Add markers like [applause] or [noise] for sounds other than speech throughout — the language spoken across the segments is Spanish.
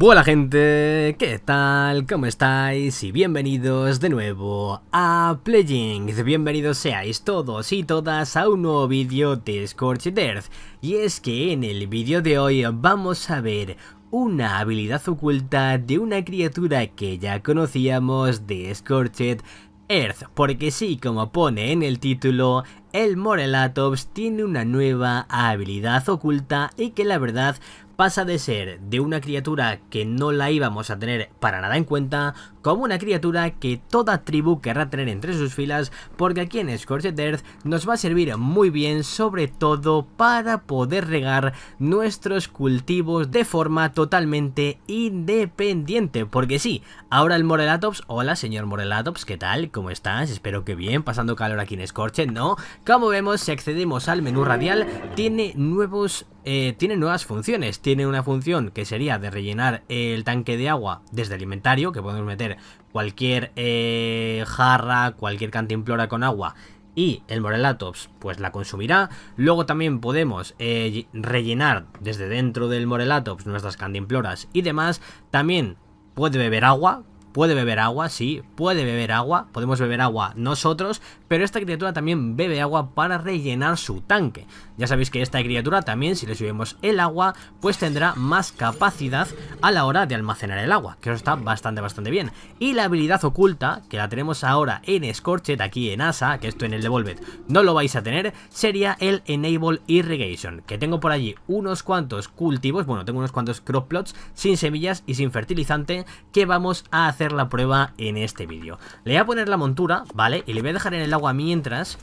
Buena gente, ¿qué tal? ¿Cómo estáis? Y bienvenidos de nuevo a Playing. Bienvenidos seáis todos y todas a un nuevo vídeo de Scorched Earth. Y es que en el vídeo de hoy vamos a ver una habilidad oculta de una criatura que ya conocíamos de Scorched Earth, porque sí, como pone en el título, el Morelatops tiene una nueva habilidad oculta y que la verdad pasa de ser de una criatura que no la íbamos a tener para nada en cuenta, como una criatura que toda tribu querrá tener entre sus filas, porque aquí en Scorched Earth nos va a servir muy bien, sobre todo para poder regar nuestros cultivos de forma totalmente independiente, porque sí, ahora el Morelatops, hola señor Morelatops, ¿qué tal? ¿Cómo estás? Espero que bien, pasando calor aquí en Scorched, ¿no? Como vemos, si accedemos al menú radial, tiene nuevos eh, tiene nuevas funciones. Tiene una función que sería de rellenar el tanque de agua desde el inventario, que podemos meter cualquier eh, jarra, cualquier cantimplora con agua y el Morelatops pues la consumirá. Luego también podemos eh, rellenar desde dentro del Morelatops nuestras cantimploras y demás. También puede beber agua, puede beber agua, sí, puede beber agua, podemos beber agua nosotros, pero esta criatura también bebe agua para rellenar su tanque. Ya sabéis que esta criatura también, si le subimos el agua, pues tendrá más capacidad a la hora de almacenar el agua, que eso está bastante, bastante bien. Y la habilidad oculta, que la tenemos ahora en Scorchet, aquí en ASA, que esto en el Devolved no lo vais a tener, sería el Enable Irrigation, que tengo por allí unos cuantos cultivos, bueno, tengo unos cuantos crop plots sin semillas y sin fertilizante, que vamos a hacer hacer la prueba en este vídeo. Le voy a poner la montura, ¿vale? Y le voy a dejar en el agua mientras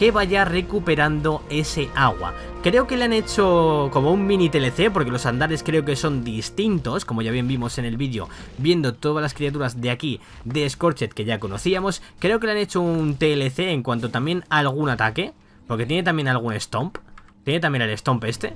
que vaya recuperando ese agua. Creo que le han hecho como un mini TLC, porque los andares creo que son distintos, como ya bien vimos en el vídeo, viendo todas las criaturas de aquí de Scorchet que ya conocíamos. Creo que le han hecho un TLC en cuanto también algún ataque, porque tiene también algún Stomp. Tiene también el Stomp este,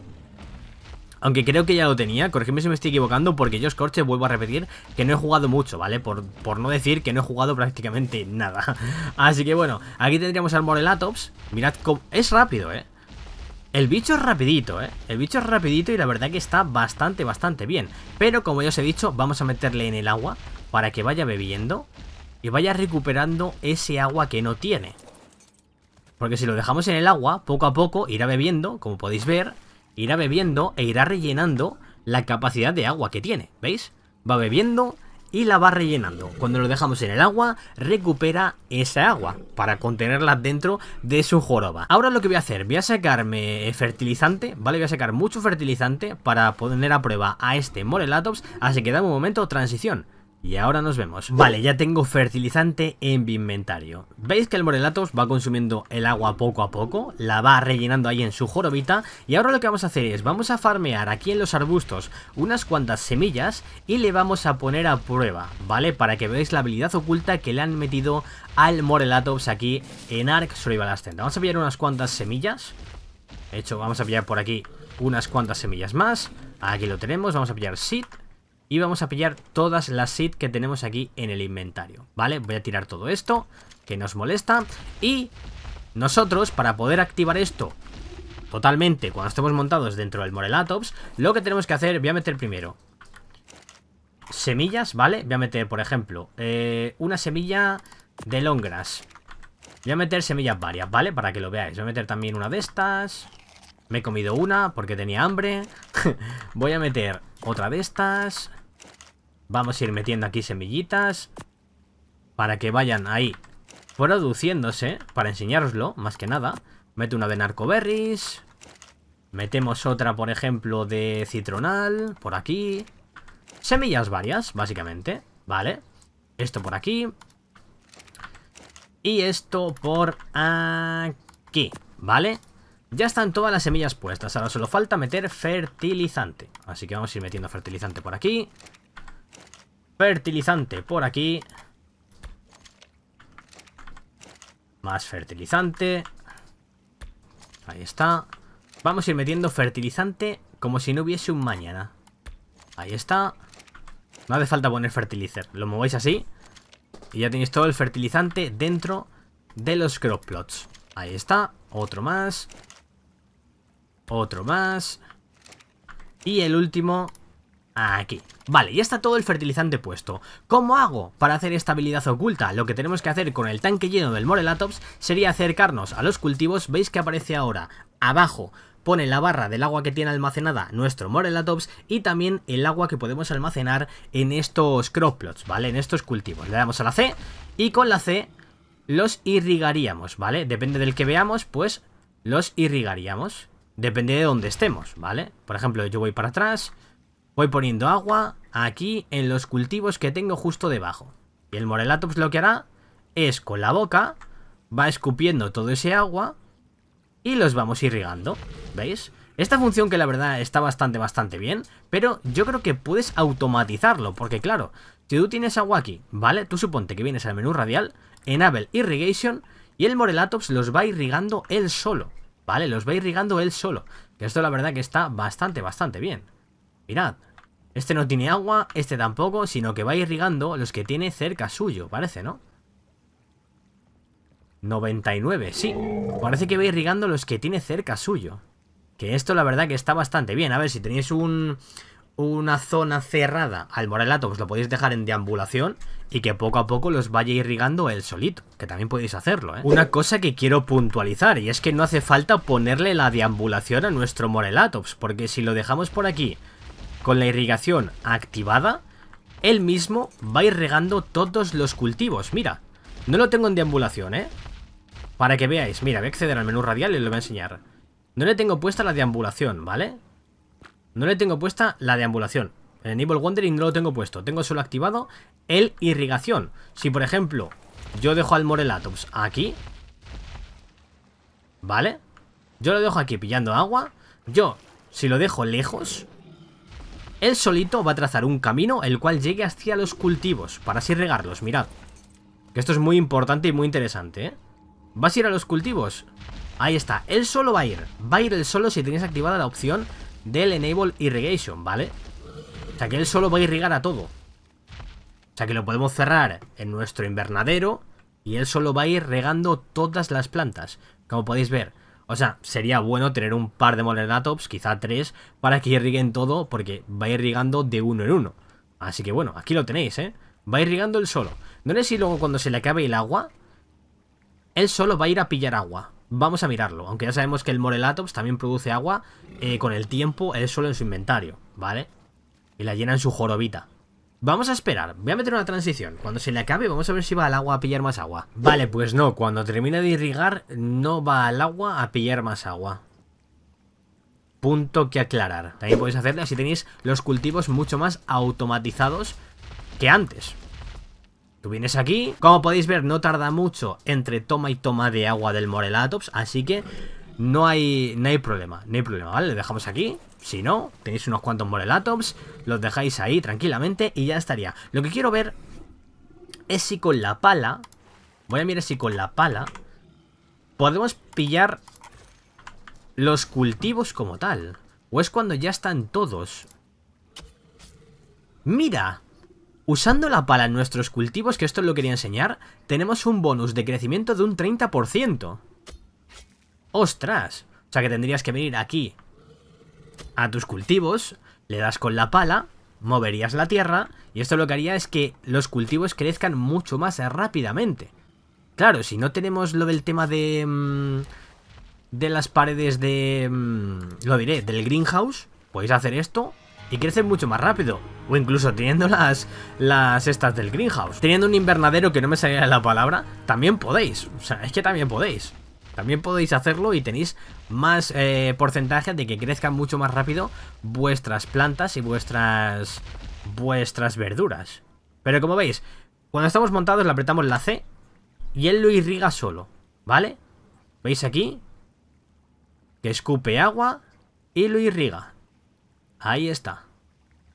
aunque creo que ya lo tenía, corregidme si me estoy equivocando porque yo Scorche vuelvo a repetir que no he jugado mucho, ¿vale? Por, por no decir que no he jugado prácticamente [laughs] nada. Así que bueno, aquí tendríamos al Morelatops. Mirad cómo... Es rápido, ¿eh? El bicho es rapidito, ¿eh? El bicho es rapidito y la verdad que está bastante, bastante bien. Pero como ya os he dicho, vamos a meterle en el agua para que vaya bebiendo y vaya recuperando ese agua que no tiene. Porque si lo dejamos en el agua, poco a poco irá bebiendo, como podéis ver, irá bebiendo e irá rellenando la capacidad de agua que tiene, ¿veis? Va bebiendo y la va rellenando. Cuando lo dejamos en el agua, recupera esa agua para contenerla dentro de su joroba. Ahora lo que voy a hacer, voy a sacarme fertilizante, ¿vale? Voy a sacar mucho fertilizante para poner a prueba a este Morelatops, así que dame un momento, transición. Y ahora nos vemos. Vale, ya tengo fertilizante en mi inventario. ¿Veis que el Morelatos va consumiendo el agua poco a poco? La va rellenando ahí en su jorobita. Y ahora lo que vamos a hacer es, vamos a farmear aquí en los arbustos unas cuantas semillas y le vamos a poner a prueba, ¿vale? Para que veáis la habilidad oculta que le han metido al Morelatops aquí en Ark Survival Ascent. Vamos a pillar unas cuantas semillas. De hecho, vamos a pillar por aquí unas cuantas semillas más. Aquí lo tenemos, vamos a pillar Seed. Y vamos a pillar todas las seed que tenemos aquí en el inventario, ¿vale? Voy a tirar todo esto, que nos molesta. Y nosotros, para poder activar esto totalmente cuando estemos montados dentro del Morelatops, lo que tenemos que hacer, voy a meter primero semillas, ¿vale? Voy a meter, por ejemplo, eh, una semilla de longgrass. Voy a meter semillas varias, ¿vale? Para que lo veáis. Voy a meter también una de estas. Me he comido una porque tenía hambre. [laughs] Voy a meter otra de estas. Vamos a ir metiendo aquí semillitas. Para que vayan ahí produciéndose. Para enseñaroslo, más que nada. Mete una de narcoberries. Metemos otra, por ejemplo, de citronal. Por aquí. Semillas varias, básicamente. Vale. Esto por aquí. Y esto por aquí. ¿Vale? Ya están todas las semillas puestas, ahora solo falta meter fertilizante. Así que vamos a ir metiendo fertilizante por aquí. Fertilizante por aquí. Más fertilizante. Ahí está. Vamos a ir metiendo fertilizante como si no hubiese un mañana. Ahí está. No hace falta poner fertilizer. Lo movéis así. Y ya tenéis todo el fertilizante dentro de los crop plots. Ahí está. Otro más. Otro más. Y el último aquí. Vale, ya está todo el fertilizante puesto. ¿Cómo hago para hacer esta habilidad oculta? Lo que tenemos que hacer con el tanque lleno del Morelatops sería acercarnos a los cultivos. Veis que aparece ahora abajo pone la barra del agua que tiene almacenada nuestro Morelatops y también el agua que podemos almacenar en estos crop plots, ¿vale? En estos cultivos. Le damos a la C y con la C los irrigaríamos, ¿vale? Depende del que veamos, pues los irrigaríamos. Depende de dónde estemos, ¿vale? Por ejemplo, yo voy para atrás, voy poniendo agua aquí en los cultivos que tengo justo debajo. Y el Morelatops pues, lo que hará es con la boca, va escupiendo todo ese agua y los vamos irrigando, ¿veis? Esta función que la verdad está bastante, bastante bien, pero yo creo que puedes automatizarlo, porque claro, si tú tienes agua aquí, ¿vale? Tú suponte que vienes al menú radial, enable irrigation y el Morelatops pues, los va irrigando él solo. ¿Vale? Los va irrigando él solo. Que esto la verdad que está bastante, bastante bien. Mirad. Este no tiene agua, este tampoco, sino que va irrigando los que tiene cerca suyo, parece, ¿no? 99, sí. Parece que va irrigando los que tiene cerca suyo. Que esto la verdad que está bastante bien. A ver, si tenéis un, una zona cerrada al morelato, pues lo podéis dejar en deambulación y que poco a poco los vaya irrigando él solito, que también podéis hacerlo, ¿eh? Una cosa que quiero puntualizar, y es que no hace falta ponerle la deambulación a nuestro Morelatops, pues, porque si lo dejamos por aquí con la irrigación activada, él mismo va irrigando todos los cultivos, mira, no lo tengo en deambulación, ¿eh? Para que veáis, mira, voy a acceder al menú radial y lo voy a enseñar. No le tengo puesta la deambulación, ¿vale? No le tengo puesta la deambulación. En Evil Wandering no lo tengo puesto. Tengo solo activado el irrigación. Si, por ejemplo, yo dejo al Morelatops aquí. ¿Vale? Yo lo dejo aquí pillando agua. Yo, si lo dejo lejos, él solito va a trazar un camino el cual llegue hacia los cultivos para así regarlos, mirad. Que esto es muy importante y muy interesante, ¿eh? ¿Vas a ir a los cultivos? Ahí está, él solo va a ir. Va a ir él solo si tenéis activada la opción del Enable Irrigation, ¿vale? O sea que él solo va a irrigar a todo. O sea que lo podemos cerrar en nuestro invernadero y él solo va a ir regando todas las plantas, como podéis ver. O sea, sería bueno tener un par de moleratops, quizá tres, para que irriguen todo, porque va a ir irrigando de uno en uno. Así que bueno, aquí lo tenéis, ¿eh? Va a ir irrigando él solo. No sé si luego cuando se le acabe el agua, él solo va a ir a pillar agua. Vamos a mirarlo, aunque ya sabemos que el Morelatops también produce agua eh, con el tiempo, él solo en su inventario, ¿vale? Y la llena en su jorobita. Vamos a esperar, voy a meter una transición. Cuando se le acabe, vamos a ver si va al agua a pillar más agua. Vale, pues no, cuando termine de irrigar, no va al agua a pillar más agua. Punto que aclarar. Ahí podéis hacerlo así tenéis los cultivos mucho más automatizados que antes vienes aquí, como podéis ver no tarda mucho entre toma y toma de agua del Morelatops, así que no hay, no hay problema, no hay problema, ¿vale? Le dejamos aquí, si no, tenéis unos cuantos Morelatops, los dejáis ahí tranquilamente y ya estaría. Lo que quiero ver es si con la pala, voy a mirar si con la pala podemos pillar los cultivos como tal. O es cuando ya están todos. ¡Mira! Usando la pala en nuestros cultivos, que esto lo quería enseñar, tenemos un bonus de crecimiento de un 30%. ¡Ostras! O sea que tendrías que venir aquí a tus cultivos, le das con la pala, moverías la tierra, y esto lo que haría es que los cultivos crezcan mucho más rápidamente. Claro, si no tenemos lo del tema de... Mm, de las paredes de... Mm, lo diré, del greenhouse, podéis hacer esto y crecen mucho más rápido. O incluso teniendo las, las estas del greenhouse. Teniendo un invernadero que no me salía la palabra, también podéis. O sea, es que también podéis. También podéis hacerlo y tenéis más eh, porcentaje de que crezcan mucho más rápido vuestras plantas y vuestras, vuestras verduras. Pero como veis, cuando estamos montados le apretamos la C y él lo irriga solo, ¿vale? ¿Veis aquí? Que escupe agua y lo irriga. Ahí está.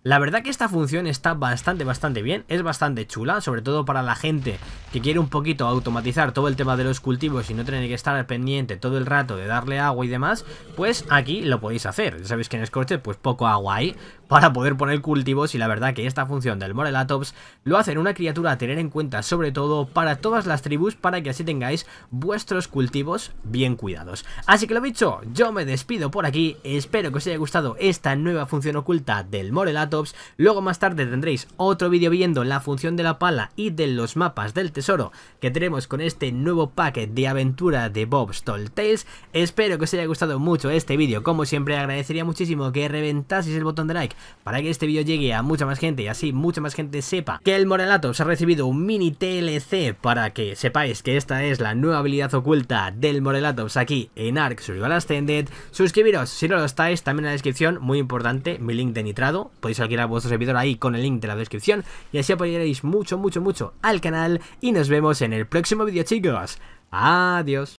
La verdad que esta función está bastante, bastante bien, es bastante chula, sobre todo para la gente que quiere un poquito automatizar todo el tema de los cultivos y no tener que estar pendiente todo el rato de darle agua y demás, pues aquí lo podéis hacer. Ya sabéis que en Scorcher pues poco agua hay, para poder poner cultivos y la verdad que esta función del Morelatops lo hacen una criatura a tener en cuenta sobre todo para todas las tribus para que así tengáis vuestros cultivos bien cuidados. Así que lo dicho, yo me despido por aquí, espero que os haya gustado esta nueva función oculta del Morelatops, luego más tarde tendréis otro vídeo viendo la función de la pala y de los mapas del tesoro que tenemos con este nuevo paquete de aventura de Bob's Tall Tales, espero que os haya gustado mucho este vídeo, como siempre agradecería muchísimo que reventaseis el botón de like para que este vídeo llegue a mucha más gente y así mucha más gente sepa que el Morelatops ha recibido un mini TLC para que sepáis que esta es la nueva habilidad oculta del Morelatops aquí en Ark Survival Ascended. Suscribiros si no lo estáis, también en la descripción, muy importante, mi link de nitrado, podéis a vuestro servidor ahí con el link de la descripción y así apoyaréis mucho, mucho, mucho al canal y nos vemos en el próximo vídeo chicos. Adiós.